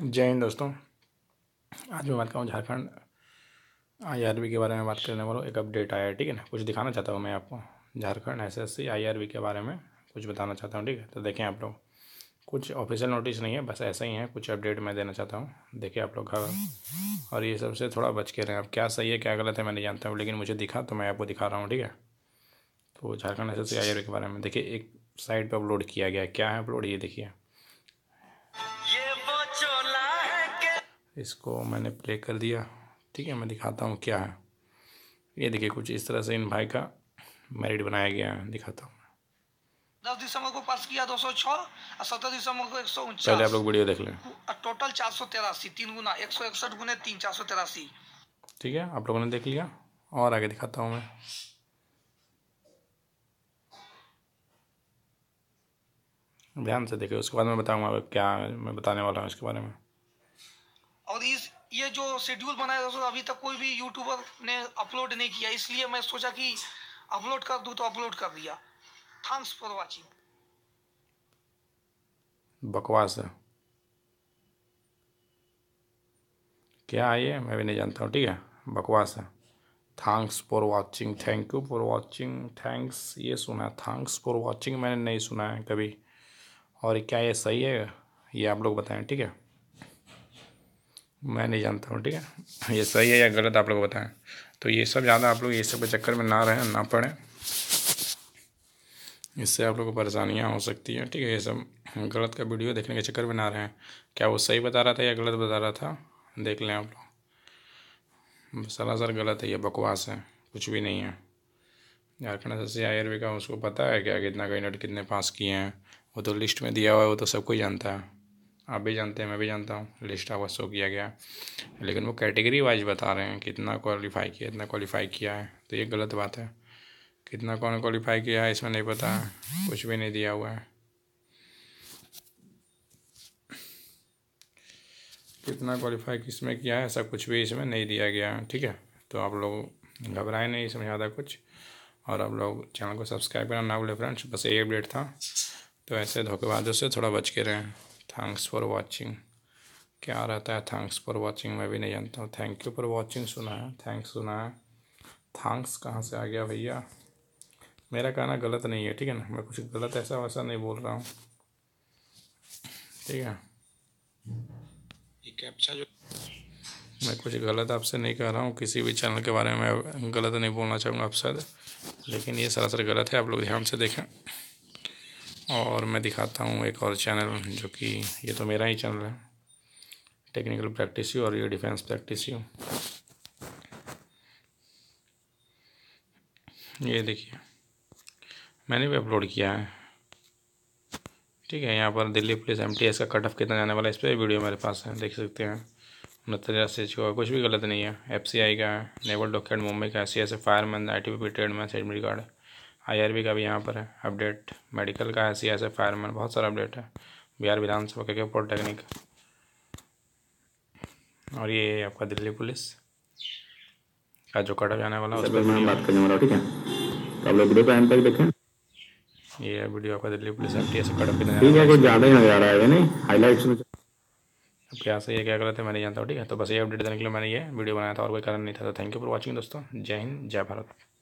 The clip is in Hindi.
जय हिंद दोस्तों आज मैं बात करूँ झारखंड आईआरबी के बारे में बात करने वाला एक अपडेट आया है ठीक है ना कुछ दिखाना चाहता हूँ मैं आपको झारखंड एसएससी आईआरबी के बारे में कुछ बताना चाहता हूँ ठीक है तो देखें आप लोग कुछ ऑफिशियल नोटिस नहीं है बस ऐसा ही है कुछ अपडेट मैं देना चाहता हूँ देखिए आप लोग घर और ये सबसे थोड़ा बच के रहें अब क्या सही है क्या गलत है मैं नहीं जानता हूँ लेकिन मुझे दिखा तो मैं आपको दिखा रहा हूँ ठीक है तो झारखंड एस एस के बारे में देखिए एक साइट पर अपलोड किया गया क्या है अपलोड ये देखिए इसको मैंने प्ले कर दिया ठीक है मैं दिखाता हूँ क्या है ये देखिए कुछ इस तरह से इन भाई का मेरिट बनाया गया है दिखाता हूँ दस दिसंबर को पास किया दो सौ छः और सत्रह दिसंबर को एक सौ उनचास आप लोग वीडियो देख लें टोटल चार सौ तेरासी तीन गुना एक सौ इकसठ गुने तीन चार सौ तेरासी ठीक है आप लोगों ने देख लिया और आगे दिखाता हूँ मैं ध्यान से देखिए उसके बाद में बताऊंगा क्या मैं बताने वाला हूँ इसके बारे में और इस ये जो शेड्यूल बनाया दोस्तों अभी तक कोई भी यूट्यूबर ने अपलोड नहीं किया इसलिए मैं सोचा कि अपलोड कर दूँ तो अपलोड कर दिया थैंक्स फॉर वॉचिंग बकवास है क्या आइए ये मैं भी नहीं जानता हूँ ठीक है बकवास है thanks for watching thank you for watching thanks ये सुना है थैंक्स फॉर वाचिंग मैंने नहीं सुना है कभी और क्या ये सही है ये आप लोग बताएं ठीक है मैं नहीं जानता हूँ ठीक है ये सही है या गलत आप लोग बताएं तो ये सब ज़्यादा आप लोग ये सब के चक्कर में ना रहें ना पढ़ें इससे आप लोग को परेशानियाँ हो सकती हैं ठीक है ये सब गलत का वीडियो देखने के चक्कर में ना रहें क्या वो सही बता रहा था या गलत बता रहा था देख लें आप लोग सर गलत है ये बकवास है कुछ भी नहीं है झारखंड एस आयुर्वेद का उसको पता है क्या कितना कैंडिडेट कितने पास किए हैं वो तो लिस्ट में दिया हुआ है वो तो सबको जानता है आप भी जानते हैं मैं भी जानता हूँ लिस्ट आपका शो किया गया लेकिन वो कैटेगरी वाइज बता रहे हैं कितना क्वालिफाई किया इतना क्वालिफाई किया है तो ये गलत बात है कितना कौन क्वालिफाई किया है इसमें नहीं पता कुछ भी नहीं दिया हुआ है कितना क्वालिफाई किसमें किया है ऐसा कुछ भी इसमें नहीं दिया गया है ठीक है तो आप लोग घबराएं नहीं इसमें ज़्यादा कुछ और आप लोग चैनल को सब्सक्राइब करना ना बोले फ्रेंड्स बस यही अपडेट था तो ऐसे धोखेबाजों से थोड़ा बच के रहें थैंक्स फॉर वॉचिंग क्या रहता है थैंक्स फॉर वॉचिंग मैं भी नहीं जानता हूँ थैंक यू फॉर वॉचिंग सुना है थैंक्स सुना है थैंक्स कहाँ से आ गया भैया मेरा कहना गलत नहीं है ठीक है ना मैं कुछ गलत ऐसा वैसा नहीं बोल रहा हूँ ठीक है कैप्चा जो मैं कुछ गलत आपसे नहीं कह रहा हूँ किसी भी चैनल के बारे में मैं गलत नहीं बोलना चाहूँगा आप शायद लेकिन ये सरासर गलत है आप लोग ध्यान से देखें और मैं दिखाता हूँ एक और चैनल जो कि ये तो मेरा ही चैनल है टेक्निकल प्रैक्टिस और ये डिफेंस प्रैक्टिस ये देखिए मैंने भी अपलोड किया है ठीक है यहाँ पर Delhi police M T S का कट ऑफ कितना जाने वाला है इस पर वीडियो मेरे पास है देख सकते हैं उनहत्तर हज़ार का कुछ भी गलत नहीं है एफ सी आई का है नेवल डॉक्यूमेंट मुंबई का C S A fireman I T P tradesman admit card IRB का भी यहाँ पर है अपडेट मेडिकल का है सी फायरमैन बहुत सारा अपडेट है बिहार विधानसभा के पॉलिटेक्निक और ये आपका दिल्ली पुलिस का जो कटअप जाने वाला उस पर बात करने ठीक है वीडियो टाइम तक देखें ये वीडियो आपका Delhi police F T S cut off ठीक है कुछ ज़्यादा ही नजर आ रहा है नहीं हाईलाइट्स में क्या सही है क्या गलत है मैं नहीं जानता हूँ ठीक है तो बस ये अपडेट देने के लिए मैंने ये वीडियो बनाया था और कोई कारण नहीं था तो थैंक यू फॉर वॉचिंग दोस्तों जय हिंद जय भारत